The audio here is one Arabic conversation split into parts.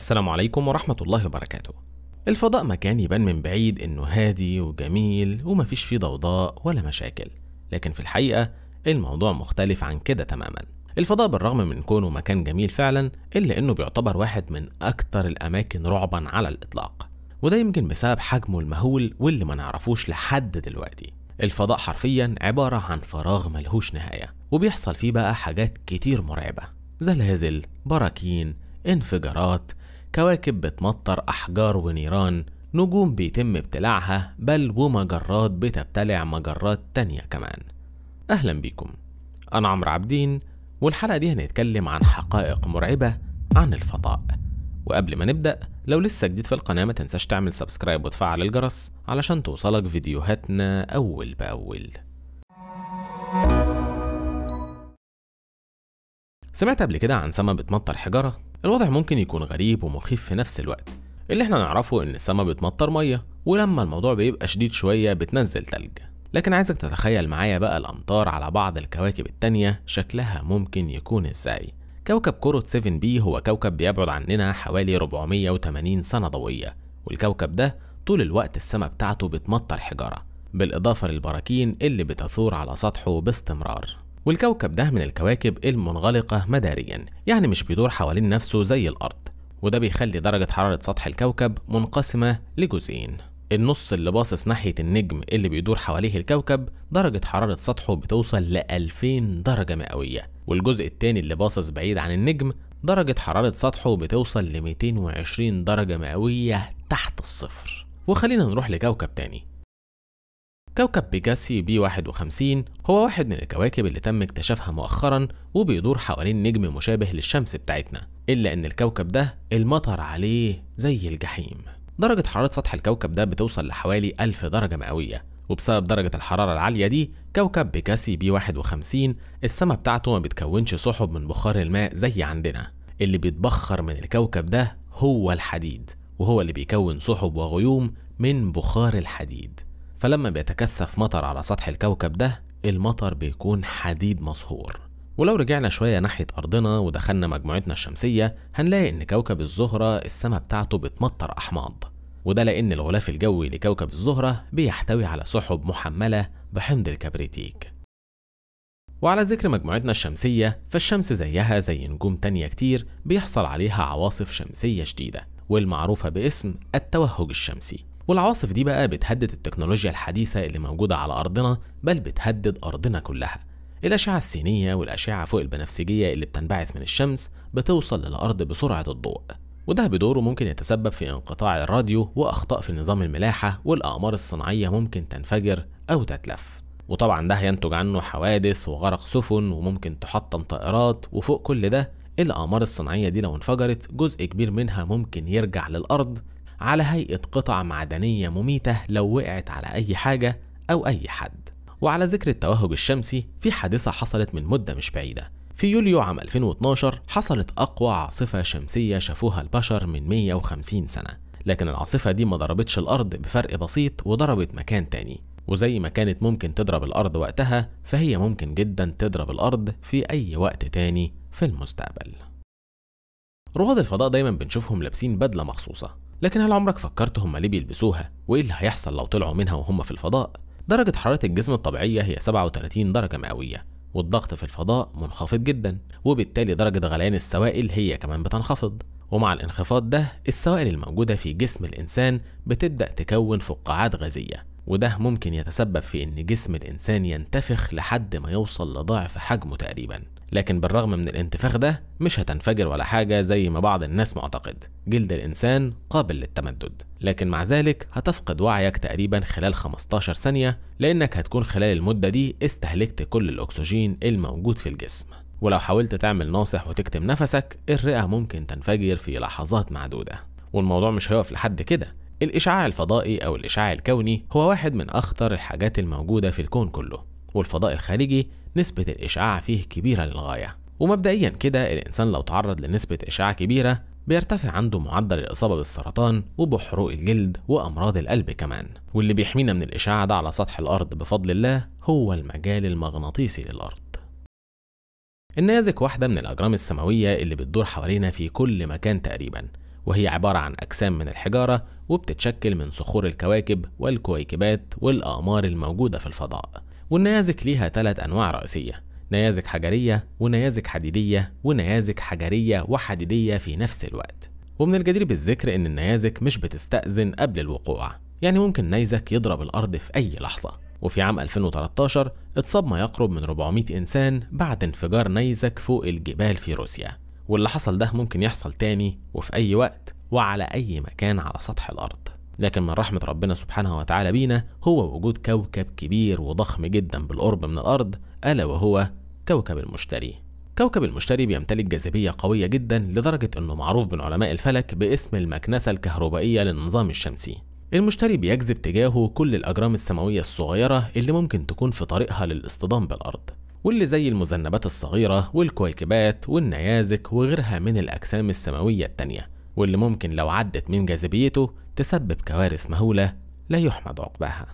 السلام عليكم ورحمة الله وبركاته الفضاء مكان يبان من بعيد انه هادي وجميل ومفيش فيه ضوضاء ولا مشاكل لكن في الحقيقة الموضوع مختلف عن كده تماما الفضاء بالرغم من كونه مكان جميل فعلا إلا إنه بيعتبر واحد من أكتر الأماكن رعبا على الإطلاق وده يمكن بسبب حجمه المهول واللي ما نعرفوش لحد دلوقتي الفضاء حرفيا عبارة عن فراغ ملهوش نهاية وبيحصل فيه بقى حاجات كتير مرعبة زلازل براكين انفجارات كواكب بتمطر أحجار ونيران نجوم بيتم ابتلاعها بل ومجرات بتبتلع مجرات تانية كمان أهلا بيكم أنا عمرو عابدين والحلقة دي هنتكلم عن حقائق مرعبة عن الفضاء وقبل ما نبدأ لو لسه جديد في القناة ما تنساش تعمل سبسكرايب وتفعل الجرس علشان توصلك فيديوهاتنا أول بأول سمعت قبل كده عن سما بتمطر حجارة؟ الوضع ممكن يكون غريب ومخيف في نفس الوقت اللي احنا نعرفه ان السما بتمطر مية ولما الموضوع بيبقى شديد شوية بتنزل تلج لكن عايزك تتخيل معايا بقى الأمطار على بعض الكواكب التانية شكلها ممكن يكون ازاي كوكب كرة 7 بي هو كوكب بيبعد عننا حوالي 480 سنة ضوئية والكوكب ده طول الوقت السما بتاعته بتمطر حجارة بالإضافة للبراكين اللي بتثور على سطحه باستمرار والكوكب ده من الكواكب المنغلقة مداريا يعني مش بيدور حوالين نفسه زي الأرض وده بيخلي درجة حرارة سطح الكوكب منقسمة لجزئين النص اللي باصص ناحية النجم اللي بيدور حواليه الكوكب درجة حرارة سطحه بتوصل ل 2000 درجة مئوية والجزء الثاني اللي باصص بعيد عن النجم درجة حرارة سطحه بتوصل ل 220 درجة مئوية تحت الصفر وخلينا نروح لكوكب تاني كوكب بيجاسي بي 51 هو واحد من الكواكب اللي تم اكتشافها مؤخرا وبيدور حوالين نجم مشابه للشمس بتاعتنا إلا أن الكوكب ده المطر عليه زي الجحيم درجة حرارة سطح الكوكب ده بتوصل لحوالي 1000 درجة مئوية وبسبب درجة الحرارة العالية دي كوكب بيكاسي بي 51 السماء بتاعته ما بتكونش سحب من بخار الماء زي عندنا اللي بيتبخر من الكوكب ده هو الحديد وهو اللي بيكون سحب وغيوم من بخار الحديد فلما بيتكثف مطر على سطح الكوكب ده المطر بيكون حديد مصهور ولو رجعنا شوية ناحية أرضنا ودخلنا مجموعتنا الشمسية هنلاقي إن كوكب الزهرة السماء بتاعته بتمطر أحماض وده لأن الغلاف الجوي لكوكب الزهرة بيحتوي على سحب محملة بحمض الكبريتيك وعلى ذكر مجموعتنا الشمسية فالشمس زيها زي نجوم تانية كتير بيحصل عليها عواصف شمسية شديدة والمعروفة باسم التوهج الشمسي والعواصف دي بقى بتهدد التكنولوجيا الحديثة اللي موجودة على أرضنا بل بتهدد أرضنا كلها الأشعة السينية والأشعة فوق البنفسجية اللي بتنبعث من الشمس بتوصل للأرض بسرعة الضوء وده بدوره ممكن يتسبب في انقطاع الراديو وأخطاء في نظام الملاحة والأقمار الصناعية ممكن تنفجر أو تتلف وطبعا ده هينتج عنه حوادث وغرق سفن وممكن تحطم طائرات وفوق كل ده الأقمار الصناعية دي لو انفجرت جزء كبير منها ممكن يرجع للأرض على هيئة قطع معدنية مميتة لو وقعت على أي حاجة أو أي حد وعلى ذكر التوهج الشمسي في حادثة حصلت من مدة مش بعيدة في يوليو عام 2012 حصلت أقوى عاصفة شمسية شافوها البشر من 150 سنة لكن العاصفة دي ما ضربتش الأرض بفرق بسيط وضربت مكان تاني وزي ما كانت ممكن تضرب الأرض وقتها فهي ممكن جدا تضرب الأرض في أي وقت تاني في المستقبل رواد الفضاء دايما بنشوفهم لابسين بدلة مخصوصة لكن هل عمرك فكرت هم ليه بيلبسوها وايه اللي هيحصل لو طلعوا منها وهم في الفضاء درجة حرارة الجسم الطبيعية هي 37 درجة مئوية والضغط في الفضاء منخفض جدا وبالتالي درجة غليان السوائل هي كمان بتنخفض ومع الانخفاض ده السوائل الموجودة في جسم الإنسان بتبدأ تكون فقاعات غازية وده ممكن يتسبب في إن جسم الإنسان ينتفخ لحد ما يوصل لضعف حجمه تقريبا لكن بالرغم من الانتفاخ ده مش هتنفجر ولا حاجة زي ما بعض الناس معتقد جلد الإنسان قابل للتمدد لكن مع ذلك هتفقد وعيك تقريبا خلال 15 ثانية لأنك هتكون خلال المدة دي استهلكت كل الأكسجين الموجود في الجسم ولو حاولت تعمل ناصح وتكتم نفسك الرئة ممكن تنفجر في لحظات معدودة والموضوع مش هيقف لحد كده الإشعاع الفضائي أو الإشعاع الكوني هو واحد من أخطر الحاجات الموجودة في الكون كله والفضاء الخارجي نسبة الإشعاع فيه كبيرة للغاية ومبدئيا كده الإنسان لو تعرض لنسبة إشعاع كبيرة بيرتفع عنده معدل الإصابة بالسرطان وبحروق الجلد وأمراض القلب كمان واللي بيحمينا من الإشعاع ده على سطح الأرض بفضل الله هو المجال المغناطيسي للأرض النيازك واحدة من الأجرام السماوية اللي بتدور حوالينا في كل مكان تقريبا وهي عبارة عن أجسام من الحجارة وبتتشكل من صخور الكواكب والكويكبات والأقمار الموجودة في الفضاء والنيازك ليها ثلاث أنواع رئيسية نيازك حجرية ونيازك حديدية ونيازك حجرية وحديدية في نفس الوقت ومن الجدير بالذكر إن النيازك مش بتستأذن قبل الوقوع يعني ممكن نيزك يضرب الأرض في أي لحظة وفي عام 2013 اتصاب ما يقرب من 400 إنسان بعد انفجار نيزك فوق الجبال في روسيا واللي حصل ده ممكن يحصل تاني وفي أي وقت وعلى أي مكان على سطح الأرض لكن من رحمة ربنا سبحانه وتعالى بينا هو وجود كوكب كبير وضخم جدا بالقرب من الأرض ألا وهو كوكب المشتري كوكب المشتري بيمتلك جاذبية قوية جدا لدرجة أنه معروف من علماء الفلك باسم المكنسة الكهربائية للنظام الشمسي المشتري بيجذب تجاهه كل الأجرام السماوية الصغيرة اللي ممكن تكون في طريقها للاصطدام بالأرض واللي زي المذنبات الصغيرة والكويكبات والنيازك وغيرها من الأجسام السماوية التانية واللي ممكن لو عدت من جاذبيته تسبب كوارث مهولة لا يحمد عقباها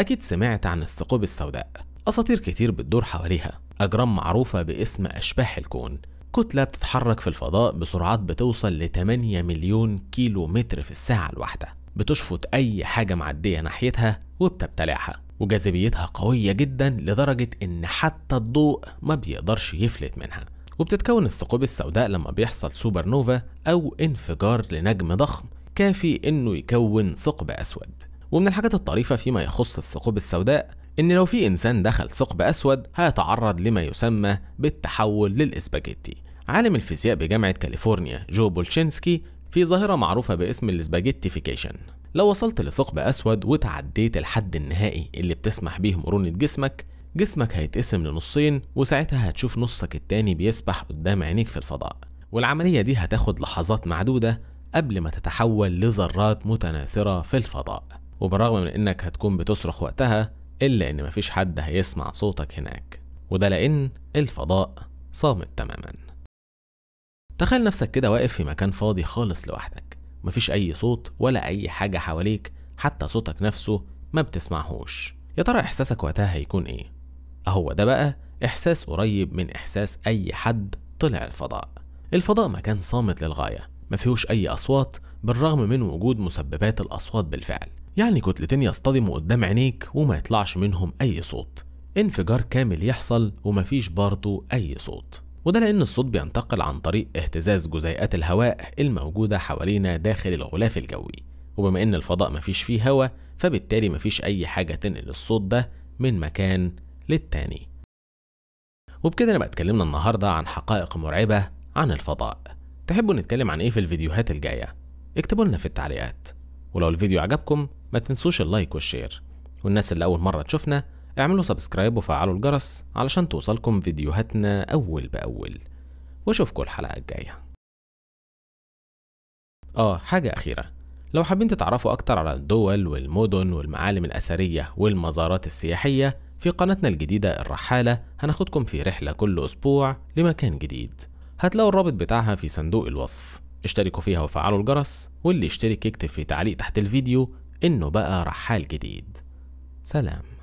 أكيد سمعت عن الثقوب السوداء أساطير كتير بتدور حواليها أجرام معروفة باسم أشباح الكون كتلة بتتحرك في الفضاء بسرعات بتوصل ل 8 مليون كيلو متر في الساعة الواحدة بتشفط أي حاجة معدية ناحيتها وبتبتلعها وجاذبيتها قوية جدا لدرجة إن حتى الضوء ما بيقدرش يفلت منها وبتتكون الثقوب السوداء لما بيحصل سوبر نوفا أو انفجار لنجم ضخم كافي انه يكون ثقب اسود ومن الحاجات الطريفة فيما يخص الثقوب السوداء إن لو في إنسان دخل ثقب أسود هيتعرض لما يسمى بالتحول للإسباجيتي عالم الفيزياء بجامعة كاليفورنيا جو بولشينسكي في ظاهرة معروفة باسم الإسباجيتيفيكيشن لو وصلت لثقب أسود وتعديت الحد النهائي اللي بتسمح بيه مرونة جسمك جسمك هيتقسم لنصين وساعتها هتشوف نصك التاني بيسبح قدام عينيك في الفضاء والعملية دي هتاخد لحظات معدودة قبل ما تتحول لذرات متناثرة في الفضاء وبالرغم من انك هتكون بتصرخ وقتها الا ان مفيش حد هيسمع صوتك هناك وده لان الفضاء صامت تماما تخيل نفسك كده واقف في مكان فاضي خالص لوحدك مفيش اي صوت ولا اي حاجة حواليك حتى صوتك نفسه ما بتسمعهوش يا ترى احساسك وقتها هيكون ايه اهو ده بقى احساس قريب من احساس اي حد طلع الفضاء الفضاء مكان صامت للغاية ما فيهوش أي أصوات بالرغم من وجود مسببات الأصوات بالفعل يعني كتلتين يصطدموا قدام عينيك وما يطلعش منهم أي صوت انفجار كامل يحصل وما فيش برضه أي صوت وده لأن الصوت بينتقل عن طريق اهتزاز جزيئات الهواء الموجودة حوالينا داخل الغلاف الجوي وبما إن الفضاء مفيش فيه هواء فبالتالي مفيش أي حاجة تنقل الصوت ده من مكان للتاني وبكده نبقى اتكلمنا النهاردة عن حقائق مرعبة عن الفضاء تحبوا نتكلم عن ايه في الفيديوهات الجايه اكتبوا لنا في التعليقات ولو الفيديو عجبكم ما تنسوش اللايك والشير والناس اللي اول مره تشوفنا اعملوا سبسكرايب وفعلوا الجرس علشان توصلكم فيديوهاتنا اول باول واشوفكم الحلقه الجايه اه حاجه اخيره لو حابين تتعرفوا أكتر على الدول والمدن والمعالم الأثرية والمزارات السياحية في قناتنا الجديدة الرحالة هناخدكم في رحلة كل أسبوع لمكان جديد هتلاقوا الرابط بتاعها في صندوق الوصف اشتركوا فيها وفعلوا الجرس واللي اشترك يكتب في تعليق تحت الفيديو انه بقى رحال جديد سلام